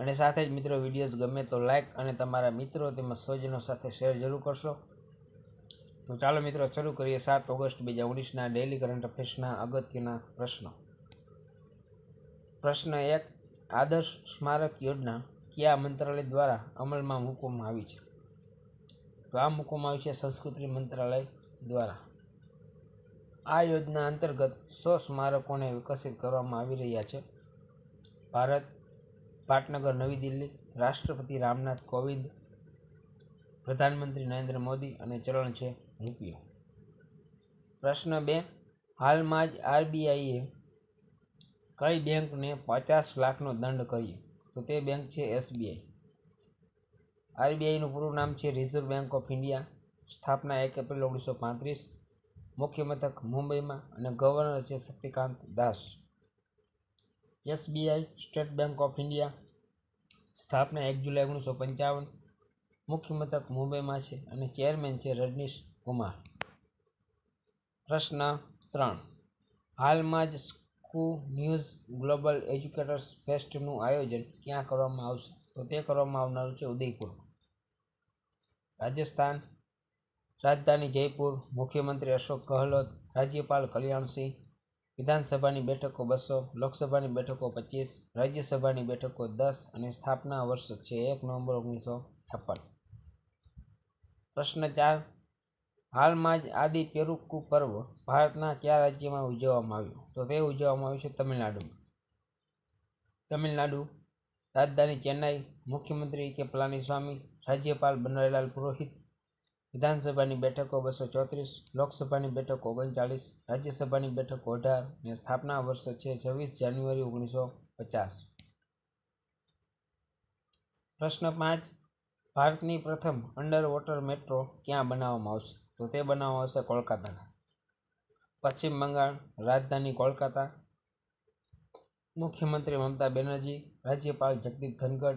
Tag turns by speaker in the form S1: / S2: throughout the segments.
S1: અને સાથે જ મિત્રો વિડીયોઝ ગમે તો લાઇક અને તમારા મિત્રો તેમજ સ્વજનો સાથે શેર જરૂર કરશો તો ચાલો મિત્રો શરૂ કરીએ સાત ઓગસ્ટ બે હજાર ઓગણીસના ડેલી કરંટ અફેર્સના અગત્યના પ્રશ્નો પ્રશ્ન એક આદર્શ સ્મારક યોજના કયા મંત્રાલય દ્વારા અમલમાં મૂકવામાં આવી છે તો આ મૂકવામાં આવી છે સંસ્કૃતિ મંત્રાલય દ્વારા આ યોજના અંતર્ગત સો સ્મારકોને વિકસિત કરવામાં આવી રહ્યા છે ભારત પાટનગર નવી દિલ્હી રાષ્ટ્રપતિ રામનાથ કોવિંદ પ્રધાનમંત્રી નરેન્દ્ર મોદી અને ચલણ છે રૂપિયો પ્રશ્ન બે હાલમાં જ આરબીઆઈએ કઈ બેંકને પચાસ લાખનો દંડ કર્યો તો તે બેંક છે એસબીઆઈ આરબીઆઈનું પૂરું નામ છે રિઝર્વ બેંક ઓફ ઇન્ડિયા સ્થાપના એક એપ્રિલ ઓગણીસો પાંત્રીસ મુખ્ય મથક મુંબઈમાં અને ગવર્નર છે Shaktikanta Das SBI State Bank of India સ્થાપના એક જુલાઈ ઓગણીસો પંચાવન મુખ્ય મથક મુંબઈમાં છે અને ચેરમેન છે રજનીશ કુમાર પ્રશ્ન ત્રણ હાલમાં જ સ્કૂ ન્યૂઝ ગ્લોબલ એજ્યુકેટર્સ ફેસ્ટનું આયોજન ક્યાં કરવામાં આવશે તો તે કરવામાં આવનારું છે ઉદયપુર રાજસ્થાન રાજધાની જયપુર મુખ્યમંત્રી અશોક ગહલોત રાજ્યપાલ કલ્યાણસિંહ વિધાનસભાની બેઠકો બસો લોકસભાની બેઠકો પચીસ રાજ્યસભાની બેઠકો દસ અને સ્થાપના વર્ષ છે એક નવેમ્બર ઓગણીસો છપ્પન પ્રશ્ન ચાર હાલમાં જ આદિ પેરુક્કુ પર્વ ભારતના કયા રાજ્યમાં ઉજવવામાં આવ્યું તો તે ઉજવવામાં આવ્યું છે તમિલનાડુમાં તમિલનાડુ રાજધાની ચેન્નાઈ મુખ્યમંત્રી કે પલાનીસ્વામી રાજ્યપાલ બનવારીલાલ પુરોહિત વિધાનસભાની બેઠકો બસો ચોત્રીસ લોકસભાની બેઠકો ઓગણચાળીસ રાજ્યસભાની બેઠકો અઢાર અને સ્થાપના વર્ષ છે છવ્વીસ જાન્યુઆરી ઓગણીસો પચાસ પ્રશ્ન પાંચ ભારતની પ્રથમ અંડર વોટર મેટ્રો ક્યાં બનાવવામાં આવશે તો તે બનાવવામાં આવશે કોલકાતાના પશ્ચિમ બંગાળ રાજધાની કોલકાતા મુખ્યમંત્રી મમતા બેનર્જી રાજ્યપાલ જગદીપ ધનગઢ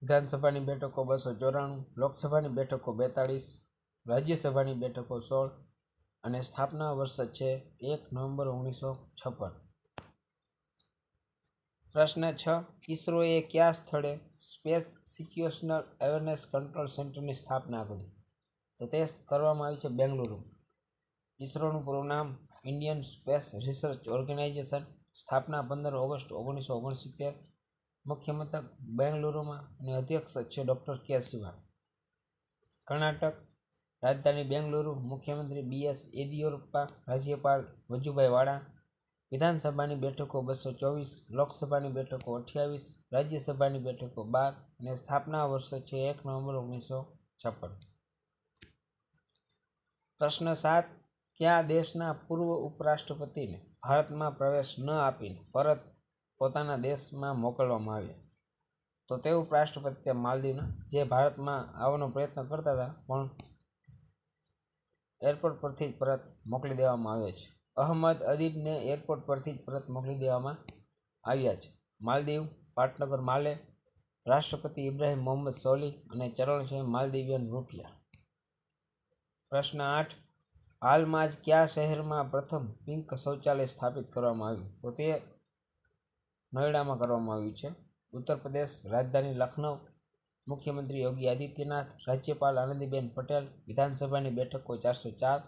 S1: વિધાનસભાની બેઠકો બસો ચોરાણું લોકસભાની બેઠકો બેતાળીસ રાજ્યસભાની બેઠકો સોળ અને સ્થાપના વર્ષ છે એક નવેમ્બર ઓગણીસો છપ્પન પ્રશ્ન છ ઇસરોએ કયા સ્થળે સ્પેસ સિચ્યુએશનલ અવેરનેસ કંટ્રોલ સેન્ટરની સ્થાપના કરી તો તે કરવામાં આવી છે બેંગલુરુ ઇસરોનું પૂરું નામ ઇન્ડિયન સ્પેસ રિસર્ચ ઓર્ગેનાઇઝેશન સ્થાપના પંદર ઓગસ્ટ ઓગણીસો ઓગણસિત્તેર મુખ્ય મથક બેંગલુરુમાં અને અધ્યક્ષ છે ડૉક્ટર કે શિવા કર્ણાટક રાજધાની બેંગલુરુ મુખ્યમંત્રી બી એસ યેદિયુરપ્પા રાજ્યપાલ વજુભાઈ વાળા વિધાનસભાની બેઠકો બસો ચોવીસ લોકસભાની બેઠકો અઠ્યાવીસ રાજ્યસભાની બેઠકો બાર અને સ્થાપના વર્ષ છે એક નવેમ્બર ઓગણીસો છપ્પન પ્રશ્ન સાત ક્યાં દેશના પૂર્વ ઉપરાષ્ટ્રપતિને ભારતમાં પ્રવેશ ન આપીને પરત પોતાના દેશમાં મોકલવામાં આવ્યા તો તે ઉપરાષ્ટ્રપતિ માલદીવના જે ભારતમાં આવવાનો પ્રયત્ન કરતા હતા પણ એરપોર્ટ પરથી જ પરત મોકલી દેવામાં આવ્યો છે અહમદ અદીબને એરપોર્ટ પરથી જ પરત મોકલી દેવામાં આવ્યા છે માલદીવ પાટનગર માલે રાષ્ટ્રપતિ ઇબ્રાહિમ મોહમ્મદ સોલી અને ચરણ છે માલદીવિયન રૂપિયા પ્રશ્ન આઠ હાલમાં જ કયા શહેરમાં પ્રથમ પિંક શૌચાલય સ્થાપિત કરવામાં આવ્યું તો તે નોઈડામાં કરવામાં આવ્યું છે ઉત્તર પ્રદેશ રાજધાની લખનઉ મુખ્યમંત્રી યોગી આદિત્યનાથ રાજ્યપાલ આનંદીબેન પટેલ વિધાનસભાની બેઠકો ચારસો ચાર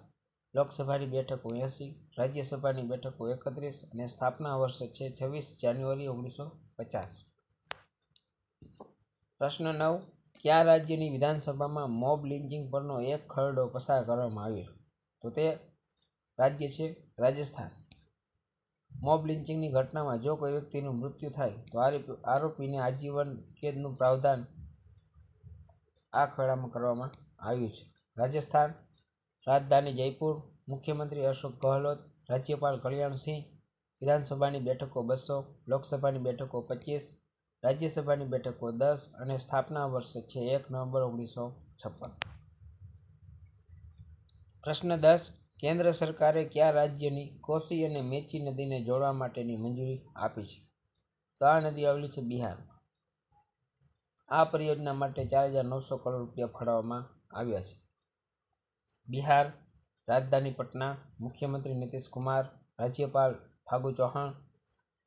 S1: લોકસભાની બેઠકો એંસી રાજ્યસભાની બેઠકો એકત્રીસ અને સ્થાપના વર્ષ છે છવ્વીસ જાન્યુઆરી ઓગણીસો પચાસ પ્રશ્ન નવ કયા રાજ્યની વિધાનસભામાં મોબ લિંચિંગ પરનો એક ખરડો પસાર કરવામાં આવ્યો તો તે રાજ્ય છે રાજસ્થાન મોબ લિંચિંગની ઘટનામાં જો કોઈ વ્યક્તિનું મૃત્યુ થાય તો આરોપીને આજીવન કેદનું પ્રાવધાન આ ખરડામાં કરવામાં આવ્યું છે રાજસ્થાન રાજધાની જયપુર મુખ્યમંત્રી અશોક ગહલોત રાજ્યપાલ કલ્યાણસિંહ વિધાનસભાની બેઠકો બસો લોકસભાની બેઠકો પચીસ રાજ્યસભાની બેઠકો દસ અને સ્થાપના વર્ષ છે એક નવેમ્બર ઓગણીસો છપ્પન પ્રશ્ન દસ કેન્દ્ર સરકારે કયા રાજ્યની કોસી અને મેચી નદીને જોડવા માટેની મંજૂરી આપી છે તો આ નદી આવેલી છે બિહાર આ પરિયોજના માટે ચાર હજાર નવસો કરોડ રૂપિયા ફાળવવામાં આવ્યા છે બિહાર રાજધાની પટના મુખ્યમંત્રી નીતિશ કુમાર રાજ્યપાલ ફાગુ ચૌહાણ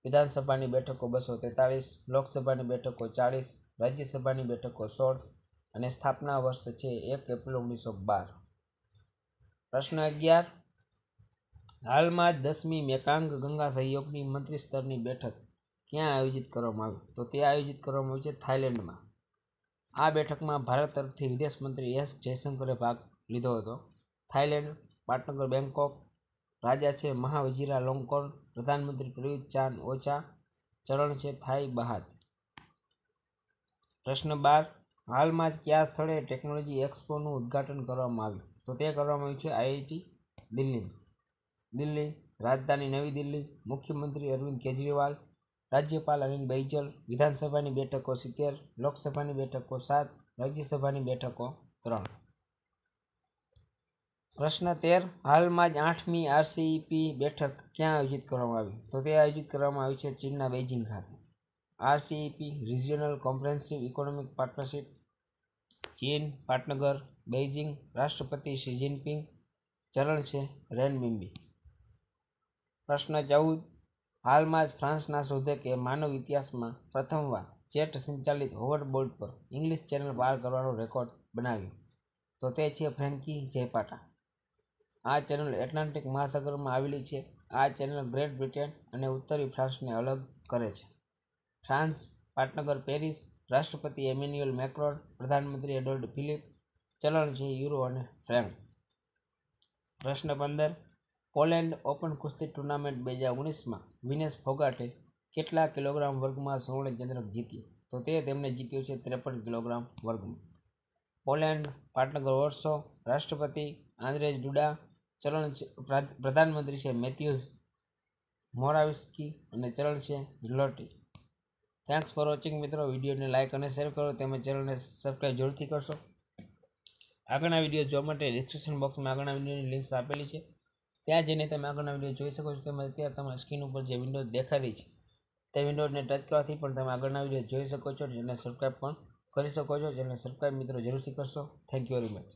S1: વિધાનસભાની બેઠકો બસો તેતાળીસ લોકસભાની બેઠકો ચાળીસ રાજ્યસભાની બેઠકો સોળ અને સ્થાપના વર્ષ છે એક એપ્રિલ ઓગણીસો બાર પ્રશ્ન અગિયાર હાલમાં જ દસમી મેકાંગ ગંગા સહયોગની મંત્રી સ્તરની બેઠક ક્યાં આયોજિત કરવામાં આવી તો તે આયોજિત કરવામાં આવી છે થાઇલેન્ડમાં આ બેઠકમાં ભારત તરફથી વિદેશ મંત્રી એસ જયશંકરે ભાગ લીધો હતો થાઇલેન્ડ પાટનગર બેંકોક રાજા છે મહાવજીરા લોંગકોર્ન પ્રધાનમંત્રી પ્રયુત ચાન ઓછા ચરણ છે થાઈ બહાદ પ્રશ્ન બાર હાલમાં જ કયા સ્થળે ટેકનોલોજી એક્સપોનું ઉદ્ઘાટન કરવામાં આવ્યું તો તે કરવામાં આવ્યું છે આઈઆઈટી દિલ્હી દિલ્હી રાજધાની નવી દિલ્હી મુખ્યમંત્રી અરવિંદ કેજરીવાલ રાજ્યપાલ અનિલ બૈજલ વિધાનસભાની બેઠકો સિત્તેર લોકસભાની બેઠકો સાત રાજ્યસભાની બેઠકો ત્રણ પ્રશ્ન તેર હાલમાં જ આઠમી આરસીઈપી બેઠક ક્યાં આયોજિત કરવામાં આવી તો તે આયોજિત કરવામાં આવી છે ચીનના બેઇજિંગ ખાતે RCEP regional comprehensive economic partnership ચીન પાટનગર બેઇજિંગ રાષ્ટ્રપતિ શી જિનપિંગ ચરણ છે રેનબિંબી પ્રશ્ન ચૌદ હાલમાં જ ફ્રાન્સના શોધકે માનવ ઇતિહાસમાં પ્રથમવાર જેટ સંચાલિત હોવરબોર્ડ પર ઇંગ્લિશ ચેનલ પાર કરવાનો રેકોર્ડ બનાવ્યો તો તે છે ફ્રેન્કી જયપાટા આ ચેનલ એટલાન્ટિક મહાસાગરમાં આવેલી છે આ ચેનલ ગ્રેટ બ્રિટન અને ઉત્તરી ફ્રાન્સને અલગ કરે છે ફ્રાન્સ પાટનગર પેરિસ રાષ્ટ્રપતિ એમિન્યુઅલ મેક્રોન પ્રધાનમંત્રી એડોલ્ડ ફિલિપ ચલણ છે યુરો અને ફ્રેન્ક પ્રશ્ન પંદર પોલેન્ડ ઓપન કુસ્તી ટુર્નામેન્ટ બે હજાર ઓગણીસમાં વિનેશ ફોગાટે કેટલા કિલોગ્રામ વર્ગમાં સુવર્ણ ચંદ્રક જીત્યો તો તે તેમણે જીત્યો છે ત્રેપન કિલોગ્રામ વર્ગમાં પોલેન્ડ પાટનગર વર્ષો રાષ્ટ્રપતિ આંદ્રેજ ડુડા ચલણ પ્રધાનમંત્રી છે મેથ્યુઝ મોરાવિસ્કી અને ચલણ છે ઝલોટી થેન્ક્સ ફોર વોચિંગ મિત્રો વિડીયોને લાઇક અને શેર કરો તેમજ ચેનલને સબસ્ક્રાઈબ જરૂરથી કરશો આગળના વિડીયો જોવા માટે ડિસ્ક્રિપ્શન બોક્સમાં આગળના વિડીયોની લિંક્સ આપેલી છે ત્યાં જઈને તમે આગળના વિડીયો જોઈ શકો છો તેમજ અત્યારે તમારા સ્ક્રીન ઉપર જે વિન્ડો દેખાડી છે તે વિન્ડોને ટચ કરવાથી પણ તમે આગળના વિડીયો જોઈ શકો છો જેને સબસ્ક્રાઈબ પણ કરી શકો છો જેને સબસ્ક્રાઈબ મિત્રો જરૂરથી કરશો થેન્ક યુ વેરી મચ